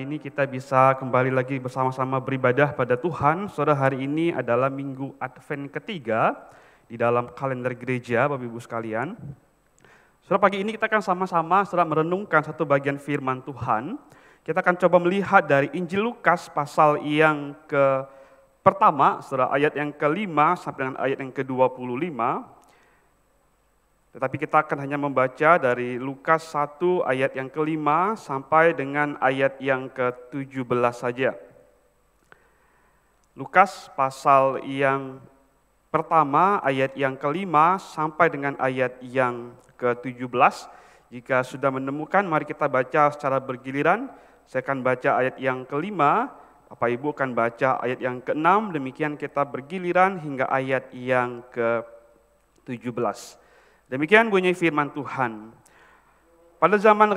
Ini kita bisa kembali lagi bersama-sama beribadah pada Tuhan. Saudara, hari ini adalah minggu Advent ketiga di dalam kalender gereja Bapak Ibu sekalian. Saudara, pagi ini kita akan sama-sama saudara merenungkan satu bagian firman Tuhan. Kita akan coba melihat dari Injil Lukas pasal yang ke pertama, saudara ayat yang kelima sampai dengan ayat yang ke-25. Tetapi kita akan hanya membaca dari Lukas 1 ayat yang kelima sampai dengan ayat yang ke-17 saja. Lukas pasal yang pertama ayat yang kelima sampai dengan ayat yang ke-17. Jika sudah menemukan mari kita baca secara bergiliran. Saya akan baca ayat yang kelima, Bapak Ibu akan baca ayat yang keenam, demikian kita bergiliran hingga ayat yang ke-17. Demikian bunyi firman Tuhan. Pada zaman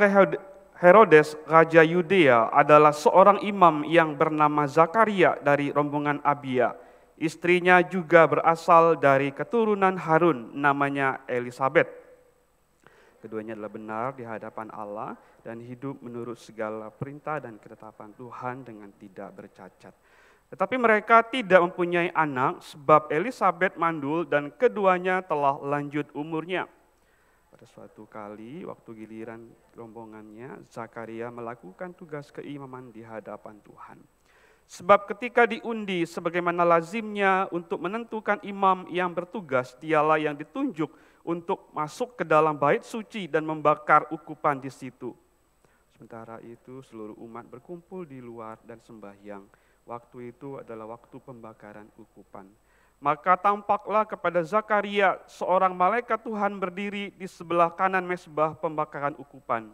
Herodes, Raja Yudea adalah seorang imam yang bernama Zakaria dari rombongan Abia. Istrinya juga berasal dari keturunan Harun, namanya Elizabeth. Keduanya adalah benar di hadapan Allah dan hidup menurut segala perintah dan ketetapan Tuhan dengan tidak bercacat. Tetapi mereka tidak mempunyai anak sebab Elizabeth mandul dan keduanya telah lanjut umurnya. Pada suatu kali waktu giliran rombongannya, Zakaria melakukan tugas keimaman di hadapan Tuhan. Sebab ketika diundi sebagaimana lazimnya untuk menentukan imam yang bertugas, dialah yang ditunjuk untuk masuk ke dalam bait suci dan membakar ukupan di situ. Sementara itu seluruh umat berkumpul di luar dan sembahyang. Waktu itu adalah waktu pembakaran ukupan. Maka tampaklah kepada Zakaria seorang malaikat Tuhan berdiri di sebelah kanan mesbah pembakaran ukupan.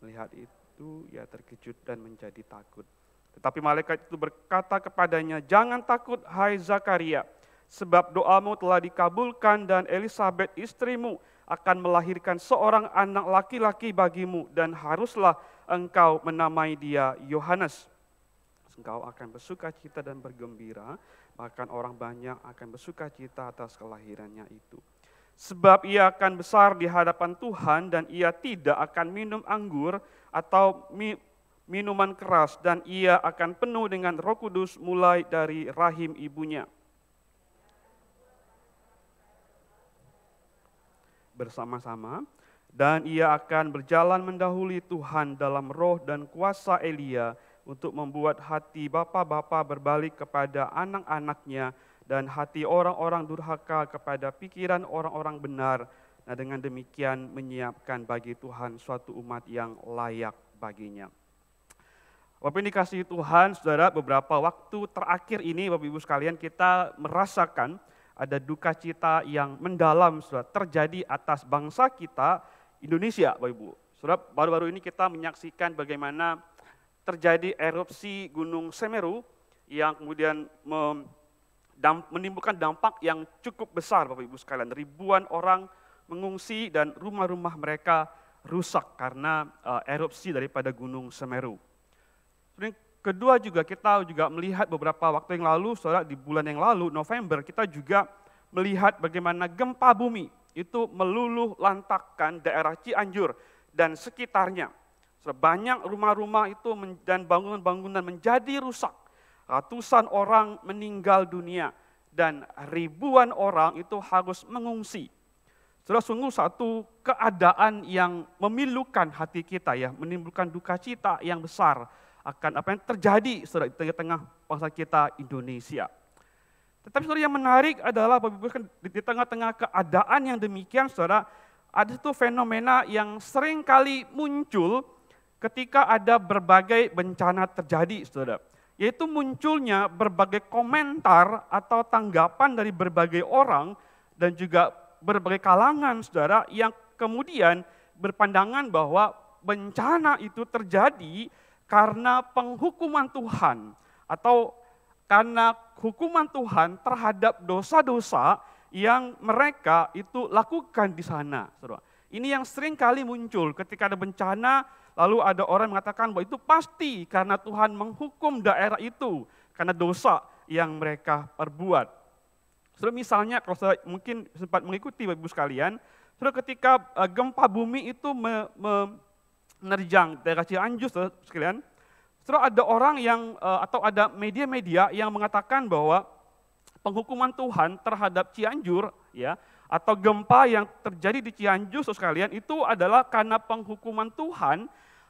Melihat itu ia terkejut dan menjadi takut. Tetapi malaikat itu berkata kepadanya, "Jangan takut hai Zakaria, sebab doamu telah dikabulkan dan Elisabeth istrimu akan melahirkan seorang anak laki-laki bagimu dan haruslah engkau menamai dia Yohanes." engkau akan bersuka cita dan bergembira, bahkan orang banyak akan bersuka cita atas kelahirannya itu. Sebab ia akan besar di hadapan Tuhan dan ia tidak akan minum anggur atau minuman keras dan ia akan penuh dengan roh kudus mulai dari rahim ibunya. Bersama-sama, dan ia akan berjalan mendahului Tuhan dalam roh dan kuasa Elia untuk membuat hati bapak-bapak berbalik kepada anak-anaknya dan hati orang-orang durhaka kepada pikiran orang-orang benar. Nah, dengan demikian menyiapkan bagi Tuhan suatu umat yang layak baginya. Bapak ini kasih Tuhan, saudara, beberapa waktu terakhir ini Bapak Ibu sekalian kita merasakan ada duka cita yang mendalam sudah terjadi atas bangsa kita Indonesia Bapak Ibu. Saudara, baru-baru ini kita menyaksikan bagaimana terjadi erupsi Gunung Semeru yang kemudian menimbulkan dampak yang cukup besar Bapak Ibu sekalian. Ribuan orang mengungsi dan rumah-rumah mereka rusak karena eh, erupsi daripada Gunung Semeru. kedua juga kita juga melihat beberapa waktu yang lalu, saudara di bulan yang lalu November kita juga melihat bagaimana gempa bumi itu meluluh lantakan daerah Cianjur dan sekitarnya. Banyak rumah-rumah itu dan bangunan-bangunan menjadi rusak. Ratusan orang meninggal dunia dan ribuan orang itu harus mengungsi. Sudah sungguh satu keadaan yang memilukan hati kita ya, menimbulkan duka cita yang besar akan apa yang terjadi saudara, di tengah-tengah bangsa kita Indonesia. Tetapi saudara yang menarik adalah kan di tengah-tengah keadaan yang demikian saudara, ada satu fenomena yang sering kali muncul ketika ada berbagai bencana terjadi, saudara. Yaitu munculnya berbagai komentar atau tanggapan dari berbagai orang dan juga berbagai kalangan, saudara, yang kemudian berpandangan bahwa bencana itu terjadi karena penghukuman Tuhan atau karena hukuman Tuhan terhadap dosa-dosa yang mereka itu lakukan di sana. Ini yang sering kali muncul ketika ada bencana, Lalu ada orang mengatakan bahwa itu pasti karena Tuhan menghukum daerah itu karena dosa yang mereka perbuat. Saudara misalnya kalau saya mungkin sempat mengikuti Bapak Ibu sekalian, saudara ketika eh, gempa bumi itu menerjang daerah Cianjur sekalian, saudara ada orang yang eh, atau ada media-media yang mengatakan bahwa penghukuman Tuhan terhadap Cianjur ya atau gempa yang terjadi di Cianjur sekalian itu adalah karena penghukuman Tuhan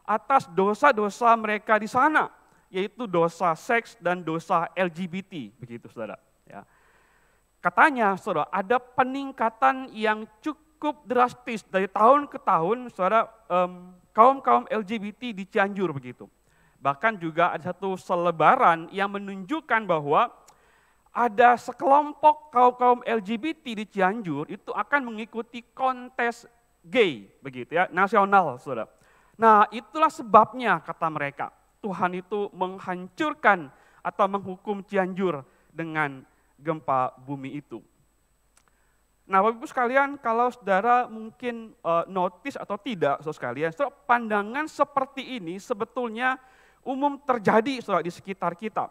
atas dosa-dosa mereka di sana, yaitu dosa seks dan dosa LGBT, begitu saudara. Ya. Katanya, saudara, ada peningkatan yang cukup drastis dari tahun ke tahun, saudara, um, kaum-kaum LGBT di Cianjur begitu. Bahkan juga ada satu selebaran yang menunjukkan bahwa ada sekelompok kaum-kaum LGBT di Cianjur itu akan mengikuti kontes gay begitu ya, nasional Saudara. Nah itulah sebabnya kata mereka, Tuhan itu menghancurkan atau menghukum Cianjur dengan gempa bumi itu. Nah, Bapak Ibu sekalian, kalau saudara mungkin uh, notice atau tidak, saudara sekalian, saudara, pandangan seperti ini sebetulnya umum terjadi saudara di sekitar kita.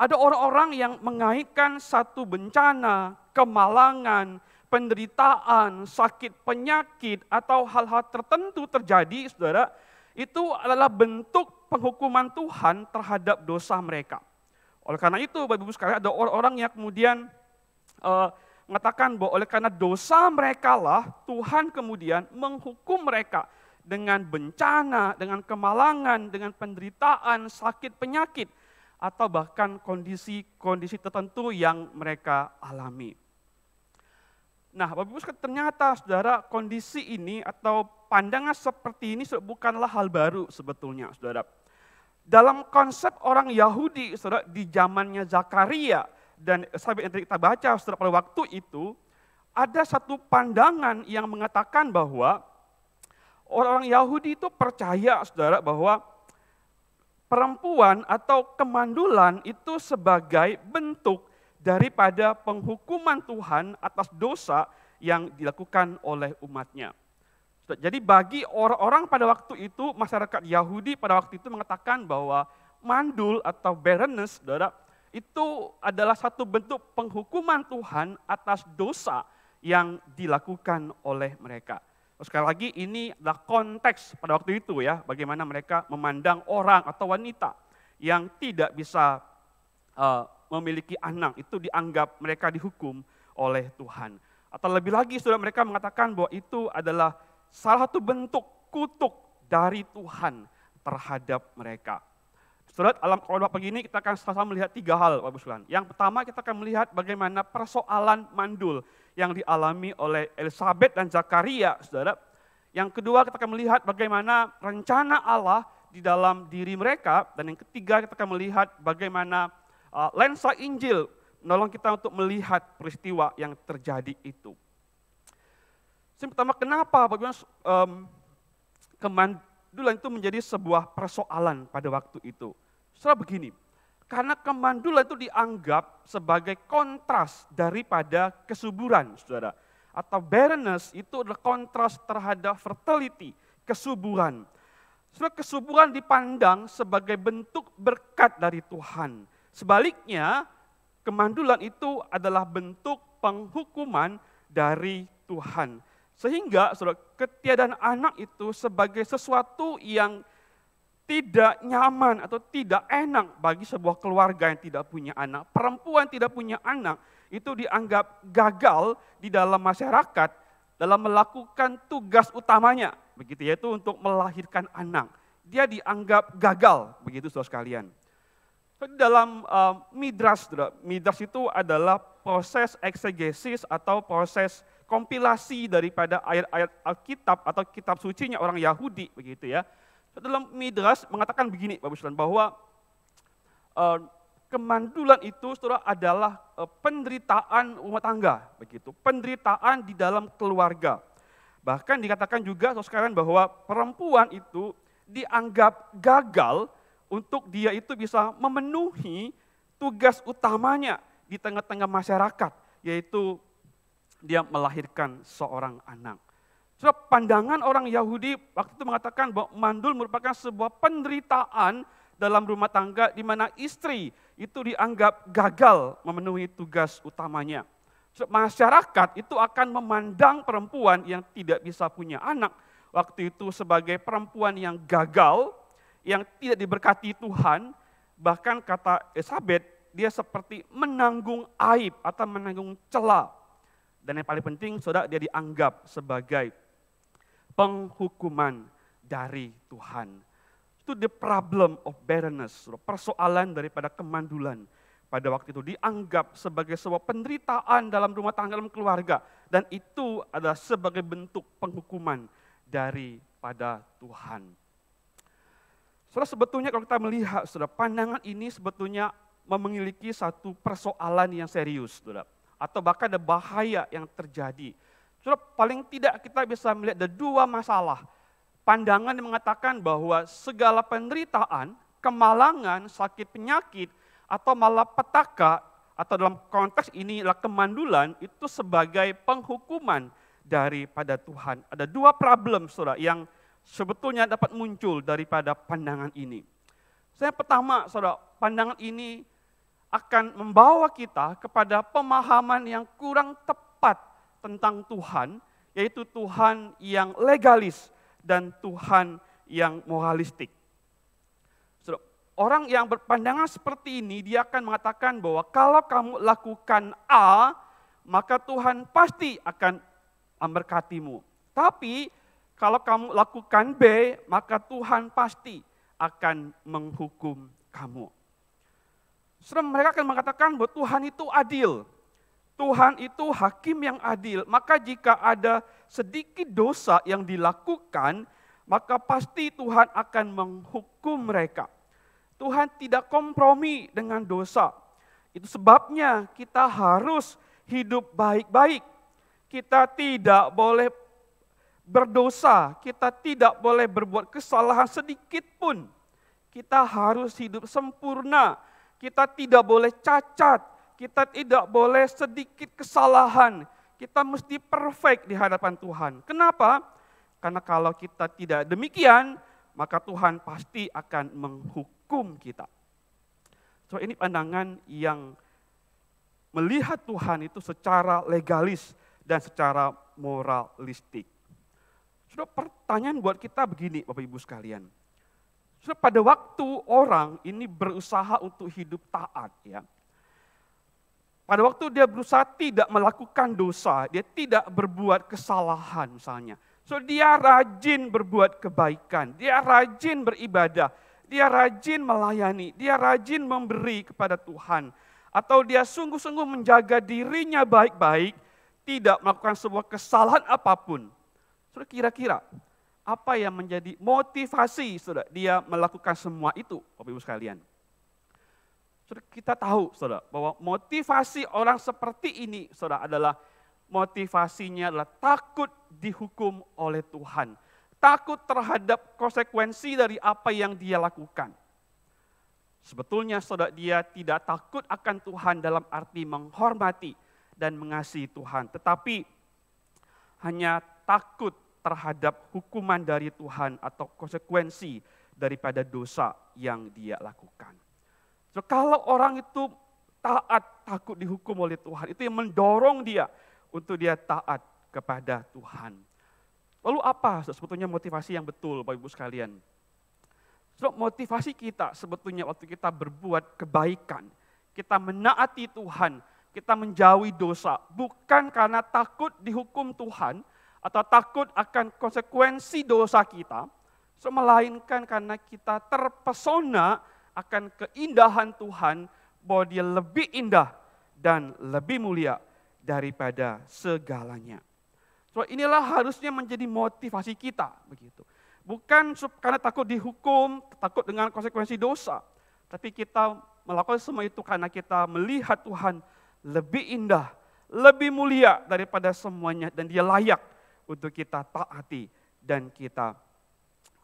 Ada orang-orang yang mengaitkan satu bencana, kemalangan, penderitaan, sakit, penyakit, atau hal-hal tertentu terjadi, saudara, itu adalah bentuk penghukuman Tuhan terhadap dosa mereka. Oleh karena itu, Bapak Ibu sekalian, ada orang-orang yang kemudian uh, mengatakan bahwa oleh karena dosa mereka lah, Tuhan kemudian menghukum mereka dengan bencana, dengan kemalangan, dengan penderitaan, sakit, penyakit, atau bahkan kondisi-kondisi tertentu yang mereka alami. Nah, Bapak Ibu ternyata saudara kondisi ini atau pandangan seperti ini bukanlah hal baru sebetulnya saudara. Dalam konsep orang Yahudi saudara di zamannya Zakaria dan sampai yang kita baca saudara pada waktu itu ada satu pandangan yang mengatakan bahwa orang-orang Yahudi itu percaya saudara bahwa perempuan atau kemandulan itu sebagai bentuk daripada penghukuman Tuhan atas dosa yang dilakukan oleh umatnya. Jadi bagi orang-orang pada waktu itu, masyarakat Yahudi pada waktu itu mengatakan bahwa mandul atau barrenness, saudara, itu adalah satu bentuk penghukuman Tuhan atas dosa yang dilakukan oleh mereka. Sekali lagi ini adalah konteks pada waktu itu ya, bagaimana mereka memandang orang atau wanita yang tidak bisa uh, memiliki anak itu dianggap mereka dihukum oleh Tuhan. Atau lebih lagi sudah mereka mengatakan bahwa itu adalah salah satu bentuk kutuk dari Tuhan terhadap mereka. Saudara, alam korban begini kita akan sama-sama melihat tiga hal, pak Sulan. Yang pertama kita akan melihat bagaimana persoalan mandul yang dialami oleh Elizabeth dan Zakaria, saudara. Yang kedua kita akan melihat bagaimana rencana Allah di dalam diri mereka. Dan yang ketiga kita akan melihat bagaimana Ah, lensa Injil menolong kita untuk melihat peristiwa yang terjadi itu. Yang pertama, kenapa bagaimana um, kemandulan itu menjadi sebuah persoalan pada waktu itu? Setelah begini, karena kemandulan itu dianggap sebagai kontras daripada kesuburan, saudara. Atau barrenness itu adalah kontras terhadap fertility, kesuburan. Setelah kesuburan dipandang sebagai bentuk berkat dari Tuhan. Sebaliknya, kemandulan itu adalah bentuk penghukuman dari Tuhan. Sehingga ketiadaan anak itu sebagai sesuatu yang tidak nyaman atau tidak enak bagi sebuah keluarga yang tidak punya anak. Perempuan tidak punya anak itu dianggap gagal di dalam masyarakat dalam melakukan tugas utamanya, begitu yaitu untuk melahirkan anak. Dia dianggap gagal, begitu Saudara sekalian dalam uh, eh, midras, midras itu adalah proses eksegesis atau proses kompilasi daripada ayat-ayat Alkitab atau kitab suci nya orang Yahudi begitu ya. Dalam midras mengatakan begini Bapak bahwa uh, kemandulan itu saudara adalah uh, penderitaan rumah tangga begitu, penderitaan di dalam keluarga. Bahkan dikatakan juga sekarang bahwa perempuan itu dianggap gagal untuk dia itu bisa memenuhi tugas utamanya di tengah-tengah masyarakat, yaitu dia melahirkan seorang anak. So, pandangan orang Yahudi waktu itu mengatakan bahwa mandul merupakan sebuah penderitaan dalam rumah tangga di mana istri itu dianggap gagal memenuhi tugas utamanya. So, masyarakat itu akan memandang perempuan yang tidak bisa punya anak waktu itu sebagai perempuan yang gagal yang tidak diberkati Tuhan, bahkan kata Elizabeth, dia seperti menanggung aib atau menanggung celah. Dan yang paling penting, saudara, dia dianggap sebagai penghukuman dari Tuhan. Itu the problem of barrenness, persoalan daripada kemandulan. Pada waktu itu dianggap sebagai sebuah penderitaan dalam rumah tangga, dalam keluarga. Dan itu adalah sebagai bentuk penghukuman daripada Tuhan. Saudara sebetulnya kalau kita melihat, saudara pandangan ini sebetulnya memiliki satu persoalan yang serius, saudara. Atau bahkan ada bahaya yang terjadi. Saudara paling tidak kita bisa melihat ada dua masalah. Pandangan yang mengatakan bahwa segala penderitaan, kemalangan, sakit penyakit, atau malapetaka, atau dalam konteks ini adalah kemandulan, itu sebagai penghukuman daripada Tuhan. Ada dua problem, saudara, yang sebetulnya dapat muncul daripada pandangan ini. Saya pertama, saudara, pandangan ini akan membawa kita kepada pemahaman yang kurang tepat tentang Tuhan, yaitu Tuhan yang legalis dan Tuhan yang moralistik. Saudara, orang yang berpandangan seperti ini, dia akan mengatakan bahwa kalau kamu lakukan A, maka Tuhan pasti akan memberkatimu. Tapi kalau kamu lakukan B, maka Tuhan pasti akan menghukum kamu. Serem mereka akan mengatakan bahwa Tuhan itu adil. Tuhan itu hakim yang adil. Maka jika ada sedikit dosa yang dilakukan, maka pasti Tuhan akan menghukum mereka. Tuhan tidak kompromi dengan dosa. Itu sebabnya kita harus hidup baik-baik. Kita tidak boleh berdosa, kita tidak boleh berbuat kesalahan sedikit pun. Kita harus hidup sempurna, kita tidak boleh cacat, kita tidak boleh sedikit kesalahan. Kita mesti perfect di hadapan Tuhan. Kenapa? Karena kalau kita tidak demikian, maka Tuhan pasti akan menghukum kita. So ini pandangan yang melihat Tuhan itu secara legalis dan secara moralistik. Sudah pertanyaan buat kita begini Bapak Ibu sekalian. Sudah pada waktu orang ini berusaha untuk hidup taat ya. Pada waktu dia berusaha tidak melakukan dosa, dia tidak berbuat kesalahan misalnya. So dia rajin berbuat kebaikan, dia rajin beribadah, dia rajin melayani, dia rajin memberi kepada Tuhan. Atau dia sungguh-sungguh menjaga dirinya baik-baik, tidak melakukan sebuah kesalahan apapun sudah kira-kira apa yang menjadi motivasi sudah dia melakukan semua itu, Bapak Ibu sekalian. sudah kita tahu sudah bahwa motivasi orang seperti ini sudah adalah motivasinya adalah takut dihukum oleh Tuhan. Takut terhadap konsekuensi dari apa yang dia lakukan. Sebetulnya sudah dia tidak takut akan Tuhan dalam arti menghormati dan mengasihi Tuhan. Tetapi hanya takut terhadap hukuman dari Tuhan atau konsekuensi daripada dosa yang dia lakukan. So, kalau orang itu taat, takut dihukum oleh Tuhan, itu yang mendorong dia untuk dia taat kepada Tuhan. Lalu apa sebetulnya motivasi yang betul Bapak Ibu sekalian? So, motivasi kita sebetulnya waktu kita berbuat kebaikan, kita menaati Tuhan, kita menjauhi dosa, bukan karena takut dihukum Tuhan, atau takut akan konsekuensi dosa kita, semelainkan karena kita terpesona akan keindahan Tuhan bahwa dia lebih indah dan lebih mulia daripada segalanya. So, inilah harusnya menjadi motivasi kita begitu. Bukan karena takut dihukum, takut dengan konsekuensi dosa, tapi kita melakukan semua itu karena kita melihat Tuhan lebih indah, lebih mulia daripada semuanya dan dia layak untuk kita taati dan kita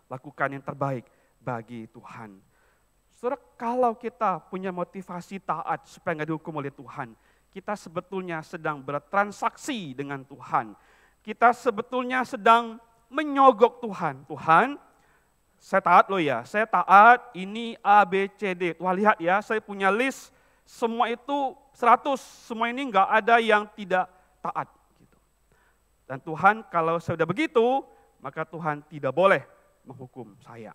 lakukan yang terbaik bagi Tuhan. Saudara, kalau kita punya motivasi taat supaya nggak dihukum oleh Tuhan, kita sebetulnya sedang bertransaksi dengan Tuhan. Kita sebetulnya sedang menyogok Tuhan. Tuhan, saya taat loh ya, saya taat ini A, B, C, D. Wah lihat ya, saya punya list semua itu 100, semua ini nggak ada yang tidak taat. Dan Tuhan kalau sudah begitu, maka Tuhan tidak boleh menghukum saya.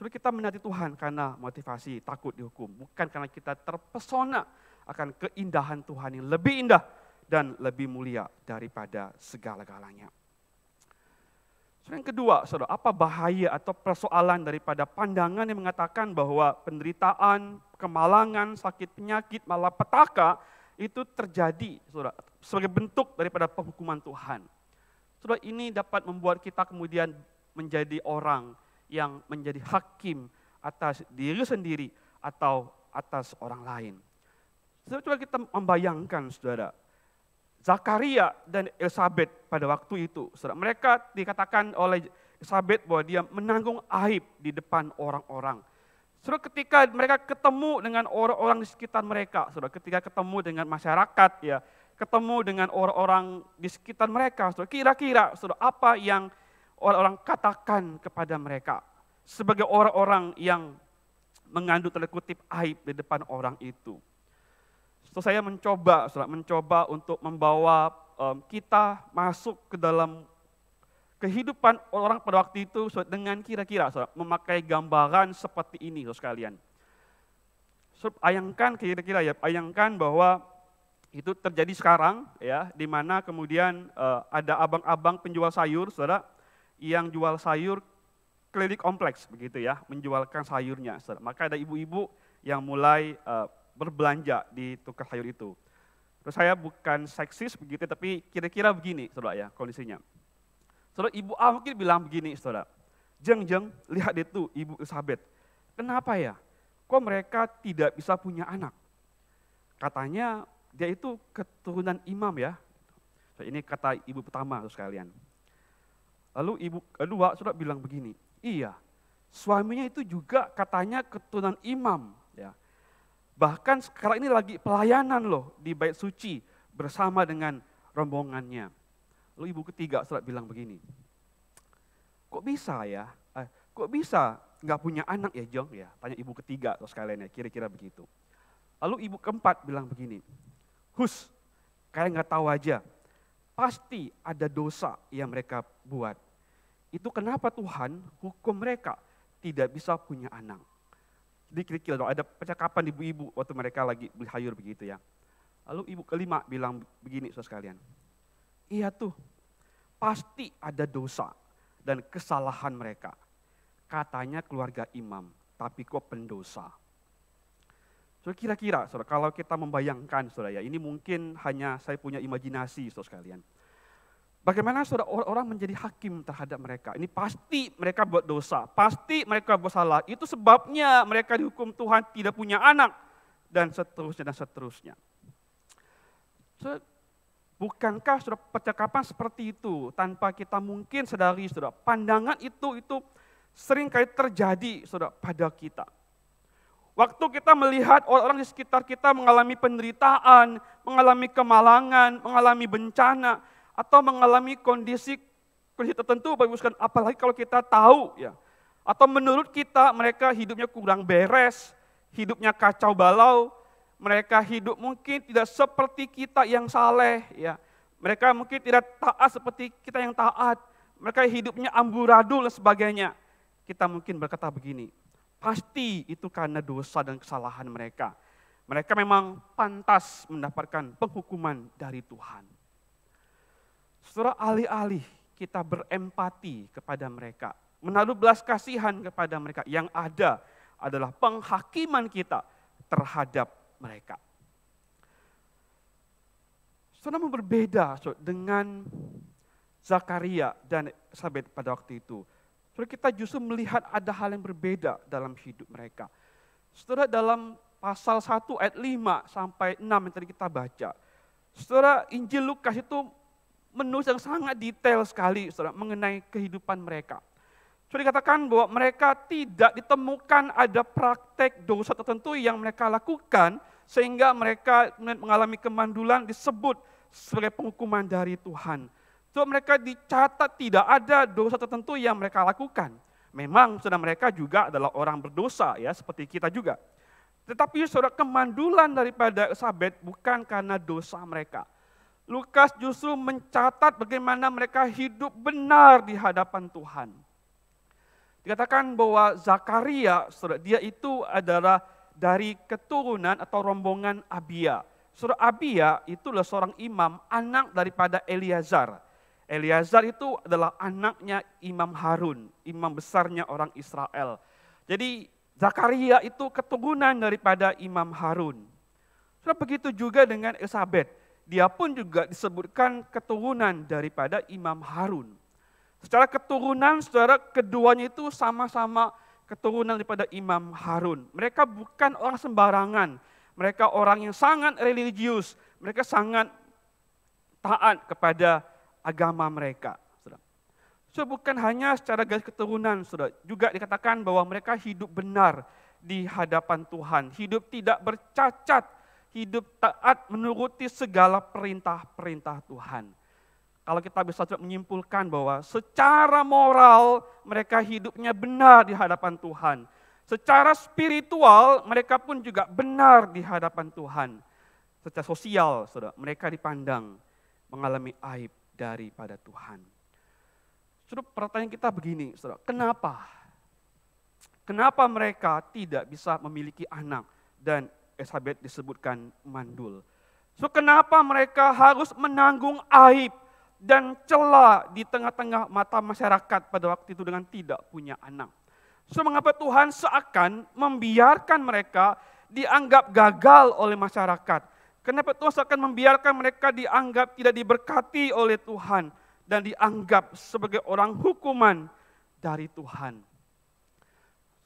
Sudah kita menanti Tuhan karena motivasi takut dihukum, bukan karena kita terpesona akan keindahan Tuhan yang lebih indah dan lebih mulia daripada segala-galanya. Yang kedua, saudara, apa bahaya atau persoalan daripada pandangan yang mengatakan bahwa penderitaan, kemalangan, sakit penyakit, malapetaka itu terjadi, saudara, sebagai bentuk daripada penghukuman Tuhan. Saudara, ini dapat membuat kita kemudian menjadi orang yang menjadi hakim atas diri sendiri atau atas orang lain. Saudara, coba kita membayangkan, saudara, Zakaria dan Elizabeth pada waktu itu, saudara, mereka dikatakan oleh Elizabeth bahwa dia menanggung aib di depan orang-orang. Saudara, ketika mereka ketemu dengan orang-orang di sekitar mereka, saudara, ketika ketemu dengan masyarakat, ya, ketemu dengan orang-orang di sekitar mereka. Kira-kira apa yang orang-orang katakan kepada mereka. Sebagai orang-orang yang mengandung tanda kutip aib di depan orang itu. So, saya mencoba, saudara, mencoba untuk membawa um, kita masuk ke dalam kehidupan orang pada waktu itu saudara, dengan kira-kira saudara, memakai gambaran seperti ini saudara sekalian. So, ayangkan kira-kira ya, ayangkan bahwa itu terjadi sekarang ya, di mana kemudian uh, ada abang-abang penjual sayur, saudara, yang jual sayur klinik kompleks begitu ya, menjualkan sayurnya. Saudara. Maka ada ibu-ibu yang mulai uh, berbelanja di tukar sayur itu. Terus saya bukan seksis begitu, tapi kira-kira begini, saudara ya kondisinya. Saudara, ibu A mungkin bilang begini, saudara. Jeng, jeng, lihat itu ibu Elizabeth. Kenapa ya? Kok mereka tidak bisa punya anak? Katanya dia itu keturunan imam ya. ini kata ibu pertama terus sekalian. Lalu ibu kedua sudah bilang begini, iya suaminya itu juga katanya keturunan imam. ya. Bahkan sekarang ini lagi pelayanan loh di bait suci bersama dengan rombongannya. Lalu ibu ketiga sudah bilang begini, kok bisa ya, eh, kok bisa nggak punya anak ya Jong ya? Tanya ibu ketiga terus sekalian ya, kira-kira begitu. Lalu ibu keempat bilang begini, hus, kayak nggak tahu aja. Pasti ada dosa yang mereka buat. Itu kenapa Tuhan hukum mereka tidak bisa punya anak. Dikira-kira dong, ada percakapan ibu-ibu waktu mereka lagi beli begitu ya. Lalu ibu kelima bilang begini saudara sekalian. Iya tuh, pasti ada dosa dan kesalahan mereka. Katanya keluarga imam, tapi kok pendosa. So kira-kira, saudara, kalau kita membayangkan, saudara ya, ini mungkin hanya saya punya imajinasi, saudara sekalian. Bagaimana saudara orang menjadi hakim terhadap mereka? Ini pasti mereka buat dosa, pasti mereka buat salah. Itu sebabnya mereka dihukum Tuhan tidak punya anak dan seterusnya dan seterusnya. So, bukankah saudara percakapan seperti itu tanpa kita mungkin sadari saudara pandangan itu itu seringkali terjadi saudara pada kita. Waktu kita melihat orang-orang di sekitar kita mengalami penderitaan, mengalami kemalangan, mengalami bencana, atau mengalami kondisi kondisi tertentu, baguskan apalagi kalau kita tahu ya. Atau menurut kita mereka hidupnya kurang beres, hidupnya kacau balau, mereka hidup mungkin tidak seperti kita yang saleh ya. Mereka mungkin tidak taat seperti kita yang taat. Mereka hidupnya amburadul dan sebagainya. Kita mungkin berkata begini, Pasti itu karena dosa dan kesalahan mereka. Mereka memang pantas mendapatkan penghukuman dari Tuhan. Setelah alih-alih kita berempati kepada mereka, menaruh belas kasihan kepada mereka, yang ada adalah penghakiman kita terhadap mereka. Saudara berbeda dengan Zakaria dan Sabit pada waktu itu. Saudara kita justru melihat ada hal yang berbeda dalam hidup mereka. Setelah dalam pasal 1 ayat 5 sampai 6 yang tadi kita baca. setelah Injil Lukas itu menulis yang sangat detail sekali setelah mengenai kehidupan mereka. Sudah dikatakan bahwa mereka tidak ditemukan ada praktek dosa tertentu yang mereka lakukan sehingga mereka mengalami kemandulan disebut sebagai penghukuman dari Tuhan. Sebab mereka dicatat tidak ada dosa tertentu yang mereka lakukan. Memang saudara mereka juga adalah orang berdosa ya seperti kita juga. Tetapi saudara kemandulan daripada sahabat bukan karena dosa mereka. Lukas justru mencatat bagaimana mereka hidup benar di hadapan Tuhan. Dikatakan bahwa Zakaria, surat dia itu adalah dari keturunan atau rombongan Abia. Surat Abia itulah seorang imam, anak daripada Eliazar. Eliazar itu adalah anaknya Imam Harun, imam besarnya orang Israel. Jadi Zakaria itu keturunan daripada Imam Harun. Sudah begitu juga dengan Elizabeth. Dia pun juga disebutkan keturunan daripada Imam Harun. Secara keturunan, secara keduanya itu sama-sama keturunan daripada Imam Harun. Mereka bukan orang sembarangan. Mereka orang yang sangat religius. Mereka sangat taat kepada agama mereka. sudah. So, bukan hanya secara garis keturunan, sudah. juga dikatakan bahwa mereka hidup benar di hadapan Tuhan, hidup tidak bercacat, hidup taat menuruti segala perintah-perintah Tuhan. Kalau kita bisa menyimpulkan bahwa secara moral mereka hidupnya benar di hadapan Tuhan. Secara spiritual mereka pun juga benar di hadapan Tuhan. Secara sosial, saudara, mereka dipandang mengalami aib daripada Tuhan. Sudah pertanyaan kita begini, saudara, kenapa? Kenapa mereka tidak bisa memiliki anak dan Elizabeth disebutkan mandul? So kenapa mereka harus menanggung aib dan celah di tengah-tengah mata masyarakat pada waktu itu dengan tidak punya anak? So mengapa Tuhan seakan membiarkan mereka dianggap gagal oleh masyarakat? Kenapa Tuhan akan membiarkan mereka dianggap tidak diberkati oleh Tuhan dan dianggap sebagai orang hukuman dari Tuhan?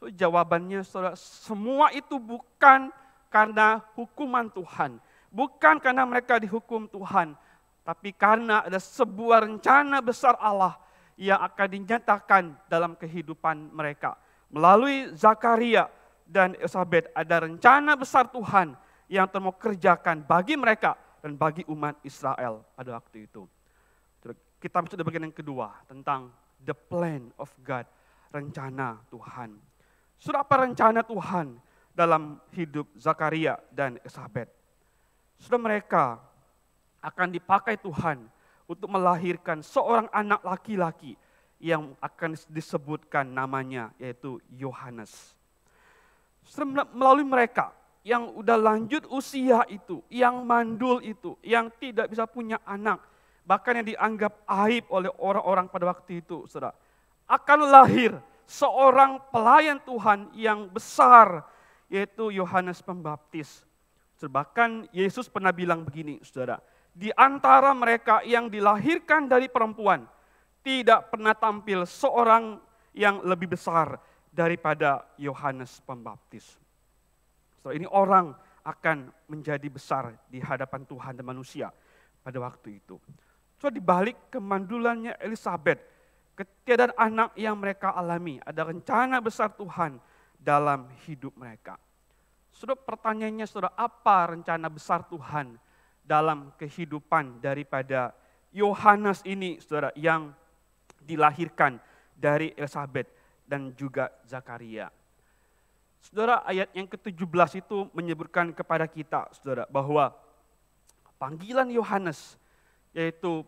So, jawabannya saudara, semua itu bukan karena hukuman Tuhan. Bukan karena mereka dihukum Tuhan. Tapi karena ada sebuah rencana besar Allah yang akan dinyatakan dalam kehidupan mereka. Melalui Zakaria dan Elisabeth. ada rencana besar Tuhan yang Tuhan mau kerjakan bagi mereka dan bagi umat Israel pada waktu itu. Kita masuk di bagian yang kedua tentang the plan of God, rencana Tuhan. Surat apa rencana Tuhan dalam hidup Zakaria dan Elizabeth? Sudah mereka akan dipakai Tuhan untuk melahirkan seorang anak laki-laki yang akan disebutkan namanya yaitu Yohanes. Melalui mereka yang udah lanjut usia itu, yang mandul itu, yang tidak bisa punya anak, bahkan yang dianggap aib oleh orang-orang pada waktu itu, saudara, akan lahir seorang pelayan Tuhan yang besar, yaitu Yohanes Pembaptis. Bahkan Yesus pernah bilang begini, saudara, di antara mereka yang dilahirkan dari perempuan, tidak pernah tampil seorang yang lebih besar daripada Yohanes Pembaptis. Setelah ini orang akan menjadi besar di hadapan Tuhan dan manusia pada waktu itu. So dibalik kemandulannya Elizabeth, ketiadaan anak yang mereka alami, ada rencana besar Tuhan dalam hidup mereka. Saudara pertanyaannya saudara, apa rencana besar Tuhan dalam kehidupan daripada Yohanes ini saudara yang dilahirkan dari Elizabeth dan juga Zakaria. Saudara, ayat yang ke-17 itu menyebutkan kepada kita, saudara, bahwa panggilan Yohanes yaitu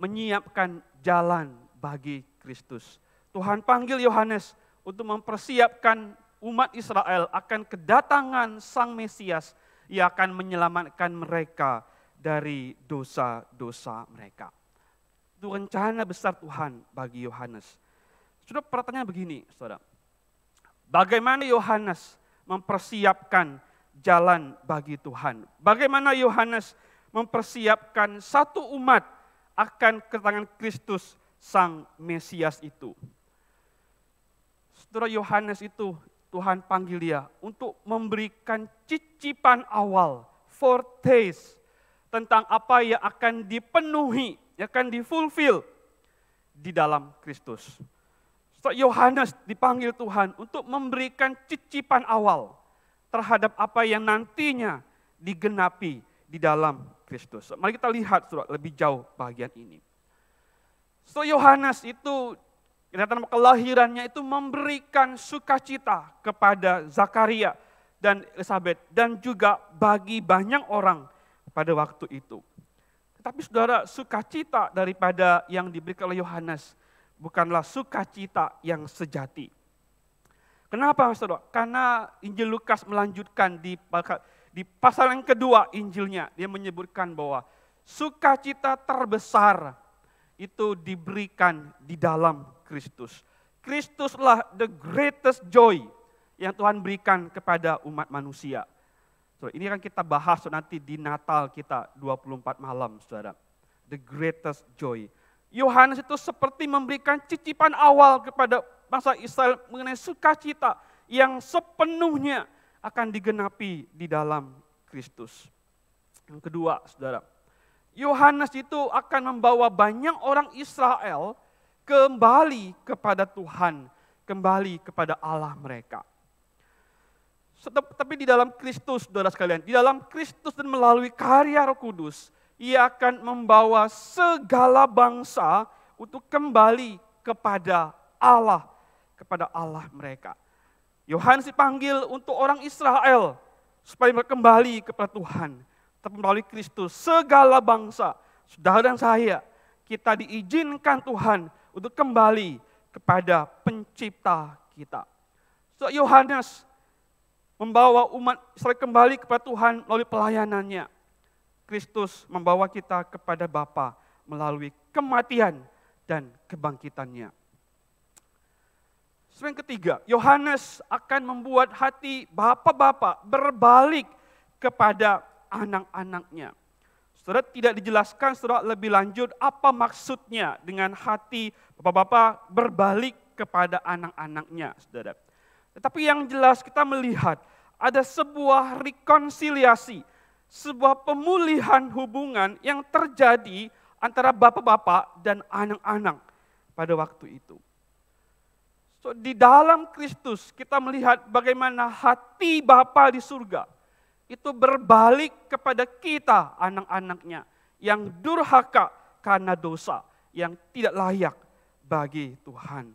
menyiapkan jalan bagi Kristus. Tuhan panggil Yohanes untuk mempersiapkan umat Israel akan kedatangan Sang Mesias yang akan menyelamatkan mereka dari dosa-dosa mereka. Itu rencana besar Tuhan bagi Yohanes. Sudah pertanyaan begini, saudara Bagaimana Yohanes mempersiapkan jalan bagi Tuhan? Bagaimana Yohanes mempersiapkan satu umat akan kedatangan Kristus Sang Mesias itu? Setelah Yohanes itu Tuhan panggil dia untuk memberikan cicipan awal, foretaste tentang apa yang akan dipenuhi, yang akan difulfill di dalam Kristus. So Yohanes dipanggil Tuhan untuk memberikan cicipan awal terhadap apa yang nantinya digenapi di dalam Kristus. Mari kita lihat surat lebih jauh bagian ini. So Yohanes itu kelihatan kelahirannya itu memberikan sukacita kepada Zakaria dan Elizabeth dan juga bagi banyak orang pada waktu itu. Tetapi saudara, sukacita daripada yang diberikan oleh Yohanes bukanlah sukacita yang sejati. Kenapa Saudara? Karena Injil Lukas melanjutkan di di pasal yang kedua Injilnya dia menyebutkan bahwa sukacita terbesar itu diberikan di dalam Kristus. Kristuslah the greatest joy yang Tuhan berikan kepada umat manusia. So, ini kan kita bahas so, nanti di Natal kita 24 malam, saudara. The greatest joy. Yohanes itu seperti memberikan cicipan awal kepada bangsa Israel mengenai sukacita yang sepenuhnya akan digenapi di dalam Kristus. Yang kedua, saudara, Yohanes itu akan membawa banyak orang Israel kembali kepada Tuhan, kembali kepada Allah mereka. Tetapi di dalam Kristus, saudara sekalian, di dalam Kristus dan melalui karya Roh Kudus, ia akan membawa segala bangsa untuk kembali kepada Allah, kepada Allah mereka. Yohanes dipanggil untuk orang Israel supaya mereka kembali kepada Tuhan, tapi melalui Kristus segala bangsa, saudara dan saya, kita diizinkan Tuhan untuk kembali kepada pencipta kita. So Yohanes membawa umat Israel kembali kepada Tuhan melalui pelayanannya Kristus membawa kita kepada Bapa melalui kematian dan kebangkitannya. Yang ketiga, Yohanes akan membuat hati bapak-bapak berbalik kepada anak-anaknya. Saudara tidak dijelaskan saudara lebih lanjut apa maksudnya dengan hati bapak-bapak berbalik kepada anak-anaknya, saudara. Tetapi yang jelas kita melihat ada sebuah rekonsiliasi sebuah pemulihan hubungan yang terjadi antara bapak-bapak dan anak-anak pada waktu itu. So, di dalam Kristus kita melihat bagaimana hati Bapa di surga itu berbalik kepada kita anak-anaknya yang durhaka karena dosa, yang tidak layak bagi Tuhan.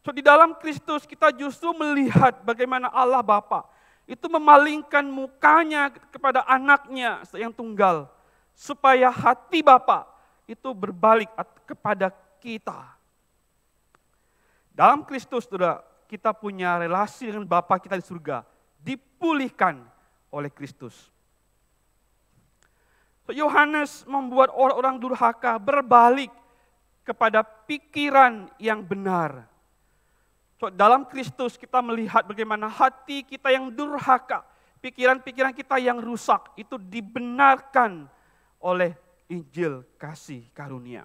So, di dalam Kristus kita justru melihat bagaimana Allah Bapa itu memalingkan mukanya kepada anaknya yang tunggal, supaya hati Bapa itu berbalik kepada kita. Dalam Kristus, sudah kita punya relasi dengan Bapa kita di surga, dipulihkan oleh Kristus. Yohanes membuat orang-orang durhaka berbalik kepada pikiran yang benar dalam Kristus kita melihat bagaimana hati kita yang durhaka, pikiran-pikiran kita yang rusak itu dibenarkan oleh Injil kasih karunia.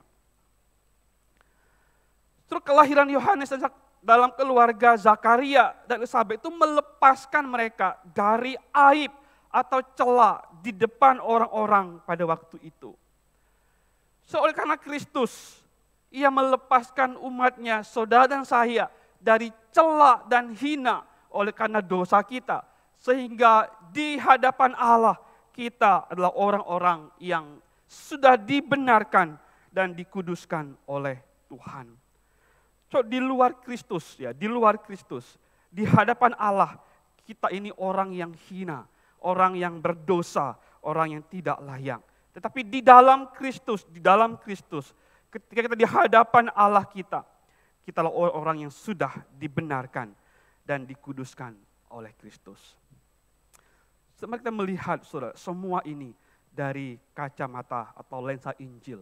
Terus kelahiran Yohanes dan dalam keluarga Zakaria dan Elizabeth itu melepaskan mereka dari aib atau celah di depan orang-orang pada waktu itu. So, karena Kristus, ia melepaskan umatnya, saudara dan saya, dari celak dan hina oleh karena dosa kita. Sehingga di hadapan Allah kita adalah orang-orang yang sudah dibenarkan dan dikuduskan oleh Tuhan. So, di luar Kristus ya, di luar Kristus, di hadapan Allah kita ini orang yang hina, orang yang berdosa, orang yang tidak layak. Tetapi di dalam Kristus, di dalam Kristus, ketika kita di hadapan Allah kita, kita kitalah orang yang sudah dibenarkan dan dikuduskan oleh Kristus. Semakin kita melihat saudara, semua ini dari kacamata atau lensa Injil.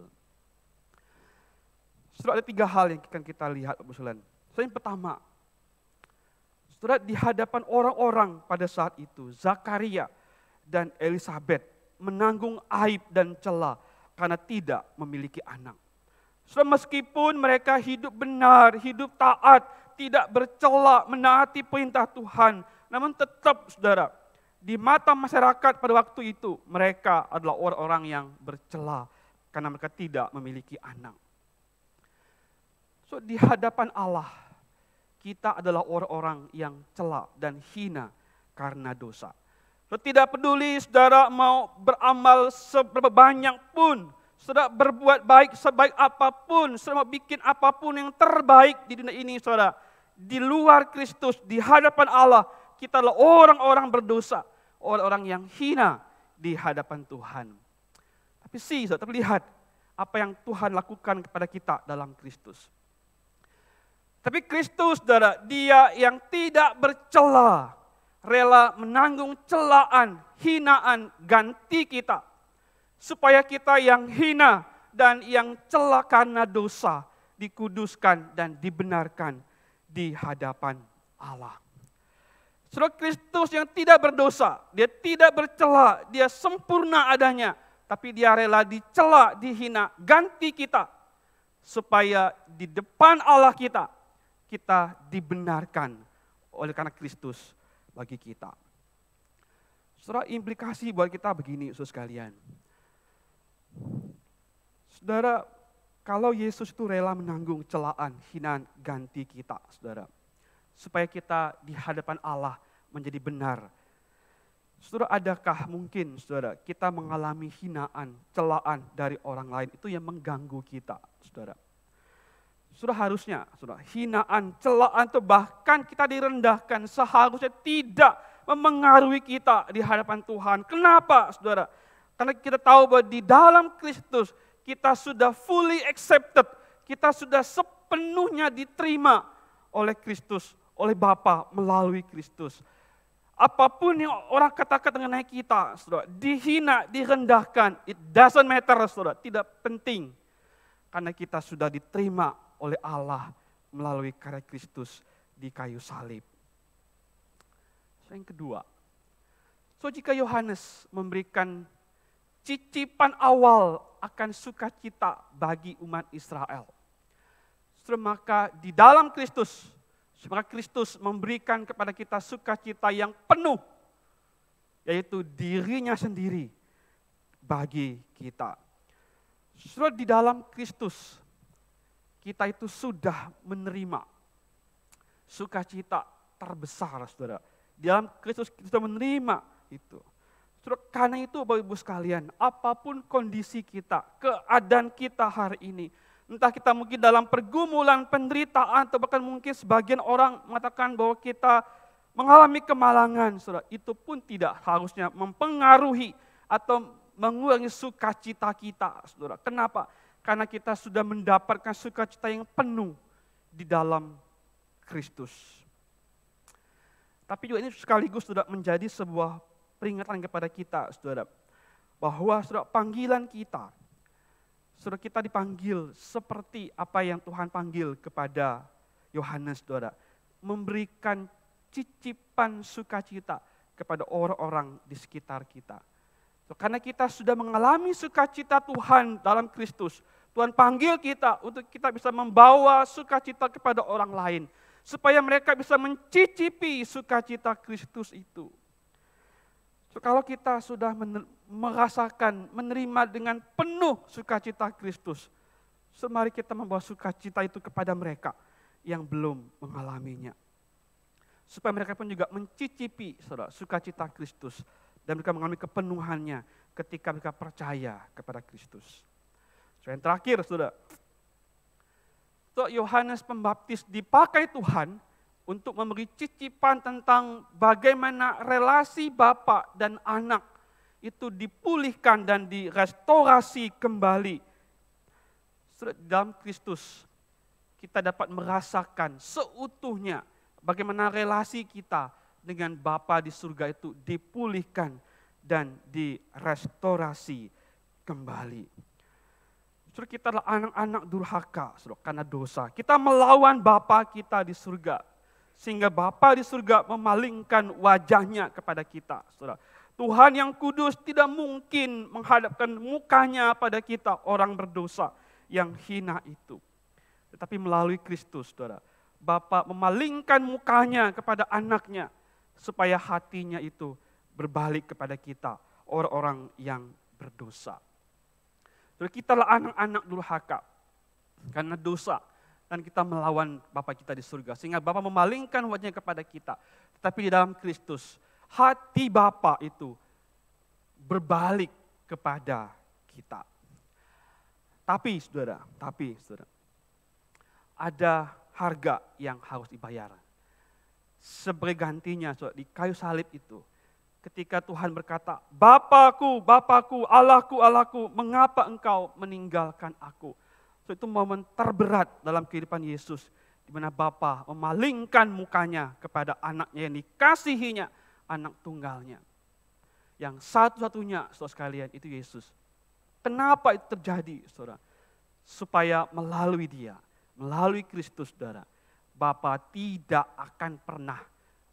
Saudara, ada tiga hal yang akan kita lihat, Bapak So, yang pertama, saudara di hadapan orang-orang pada saat itu, Zakaria dan Elizabeth menanggung aib dan celah karena tidak memiliki anak. So, meskipun mereka hidup benar, hidup taat, tidak bercelak, menaati perintah Tuhan, namun tetap saudara, di mata masyarakat pada waktu itu mereka adalah orang-orang yang bercela karena mereka tidak memiliki anak. So di hadapan Allah kita adalah orang-orang yang celak dan hina karena dosa. So, tidak peduli saudara mau beramal seberapa banyak pun Saudara berbuat baik sebaik apapun, saudara bikin apapun yang terbaik di dunia ini saudara. Di luar Kristus, di hadapan Allah, kita adalah orang-orang berdosa. Orang-orang yang hina di hadapan Tuhan. Tapi sih, saudara, tapi lihat apa yang Tuhan lakukan kepada kita dalam Kristus. Tapi Kristus, saudara, dia yang tidak bercela, rela menanggung celaan, hinaan, ganti kita supaya kita yang hina dan yang celakana dosa dikuduskan dan dibenarkan di hadapan Allah. Saudara Kristus yang tidak berdosa, dia tidak bercela, dia sempurna adanya, tapi dia rela dicela, dihina, ganti kita supaya di depan Allah kita kita dibenarkan oleh karena Kristus bagi kita. Saudara implikasi buat kita begini Saudara sekalian. Saudara, kalau Yesus itu rela menanggung celaan, hinaan, ganti kita, saudara. Supaya kita di hadapan Allah menjadi benar. Saudara, adakah mungkin saudara kita mengalami hinaan, celaan dari orang lain itu yang mengganggu kita, saudara? Sudah harusnya, saudara, hinaan, celaan itu bahkan kita direndahkan seharusnya tidak memengaruhi kita di hadapan Tuhan. Kenapa, saudara? Karena kita tahu bahwa di dalam Kristus kita sudah fully accepted, kita sudah sepenuhnya diterima oleh Kristus, oleh Bapa melalui Kristus. Apapun yang orang katakan mengenai kita, saudara, dihina, direndahkan, it doesn't matter, saudara, tidak penting. Karena kita sudah diterima oleh Allah melalui karya Kristus di kayu salib. So, yang kedua, so jika Yohanes memberikan cicipan awal akan sukacita bagi umat Israel. maka di dalam Kristus, maka Kristus memberikan kepada kita sukacita yang penuh, yaitu dirinya sendiri bagi kita. Sudah di dalam Kristus, kita itu sudah menerima sukacita terbesar, saudara. Di dalam Kristus kita menerima itu. Karena itu Bapak Ibu sekalian, apapun kondisi kita, keadaan kita hari ini, entah kita mungkin dalam pergumulan, penderitaan, atau bahkan mungkin sebagian orang mengatakan bahwa kita mengalami kemalangan, saudara, itu pun tidak harusnya mempengaruhi atau mengurangi sukacita kita, saudara. Kenapa? Karena kita sudah mendapatkan sukacita yang penuh di dalam Kristus. Tapi juga ini sekaligus sudah menjadi sebuah peringatan kepada kita, saudara. Bahwa saudara panggilan kita, saudara kita dipanggil seperti apa yang Tuhan panggil kepada Yohanes, saudara. Memberikan cicipan sukacita kepada orang-orang di sekitar kita. karena kita sudah mengalami sukacita Tuhan dalam Kristus, Tuhan panggil kita untuk kita bisa membawa sukacita kepada orang lain supaya mereka bisa mencicipi sukacita Kristus itu kalau kita sudah merasakan, menerima dengan penuh sukacita Kristus, semari kita membawa sukacita itu kepada mereka yang belum mengalaminya. Supaya mereka pun juga mencicipi saudara, sukacita Kristus dan mereka mengalami kepenuhannya ketika mereka percaya kepada Kristus. So, yang terakhir, saudara, so, Yohanes Pembaptis dipakai Tuhan untuk memberi cicipan tentang bagaimana relasi bapak dan anak itu dipulihkan dan direstorasi kembali. Dalam Kristus kita dapat merasakan seutuhnya bagaimana relasi kita dengan Bapa di surga itu dipulihkan dan direstorasi kembali. Justru kita adalah anak-anak durhaka, karena dosa. Kita melawan Bapa kita di surga sehingga Bapa di surga memalingkan wajahnya kepada kita. Saudara. Tuhan yang kudus tidak mungkin menghadapkan mukanya pada kita orang berdosa yang hina itu. Tetapi melalui Kristus, saudara, Bapa memalingkan mukanya kepada anaknya supaya hatinya itu berbalik kepada kita, orang-orang yang berdosa. Kita lah anak-anak durhaka karena dosa dan kita melawan Bapa kita di surga. Sehingga Bapa memalingkan wajahnya kepada kita. Tetapi di dalam Kristus, hati Bapa itu berbalik kepada kita. Tapi saudara, tapi saudara, ada harga yang harus dibayar. Sebagai gantinya saudara, di kayu salib itu, ketika Tuhan berkata, Bapakku, Bapakku, Allahku, Allahku, mengapa engkau meninggalkan aku? So itu momen terberat dalam kehidupan Yesus. Di mana Bapa memalingkan mukanya kepada anaknya yang dikasihinya, anak tunggalnya. Yang satu-satunya, saudara sekalian, itu Yesus. Kenapa itu terjadi, saudara? Supaya melalui dia, melalui Kristus, saudara, Bapa tidak akan pernah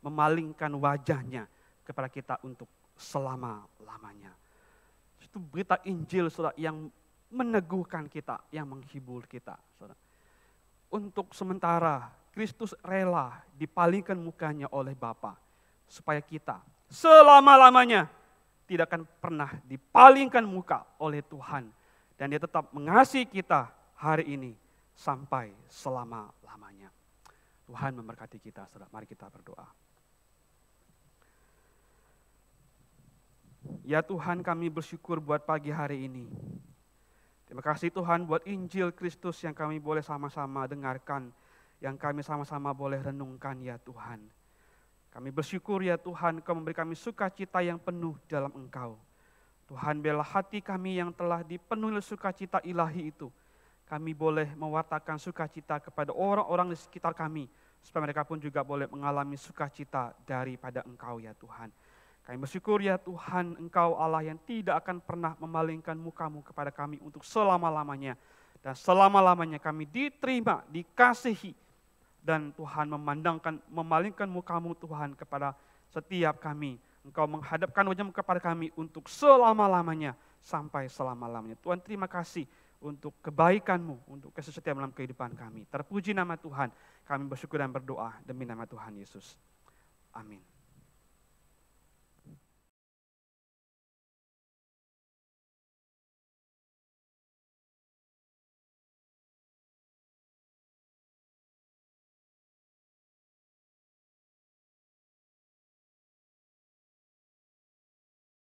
memalingkan wajahnya kepada kita untuk selama-lamanya. Itu berita Injil, saudara, yang meneguhkan kita, yang menghibur kita. Untuk sementara, Kristus rela dipalingkan mukanya oleh Bapa supaya kita selama-lamanya tidak akan pernah dipalingkan muka oleh Tuhan. Dan dia tetap mengasihi kita hari ini sampai selama-lamanya. Tuhan memberkati kita, saudara. Mari kita berdoa. Ya Tuhan kami bersyukur buat pagi hari ini. Terima kasih Tuhan buat Injil Kristus yang kami boleh sama-sama dengarkan, yang kami sama-sama boleh renungkan ya Tuhan. Kami bersyukur ya Tuhan, Kau memberi kami sukacita yang penuh dalam Engkau. Tuhan bela hati kami yang telah dipenuhi sukacita ilahi itu. Kami boleh mewartakan sukacita kepada orang-orang di sekitar kami, supaya mereka pun juga boleh mengalami sukacita daripada Engkau ya Tuhan. Kami bersyukur ya Tuhan Engkau Allah yang tidak akan pernah memalingkan mukamu kepada kami untuk selama-lamanya. Dan selama-lamanya kami diterima, dikasihi. Dan Tuhan memandangkan, memalingkan mukamu Tuhan kepada setiap kami. Engkau menghadapkan wajahmu kepada kami untuk selama-lamanya sampai selama-lamanya. Tuhan terima kasih untuk kebaikanmu, untuk kesetiaan dalam kehidupan kami. Terpuji nama Tuhan, kami bersyukur dan berdoa demi nama Tuhan Yesus. Amin.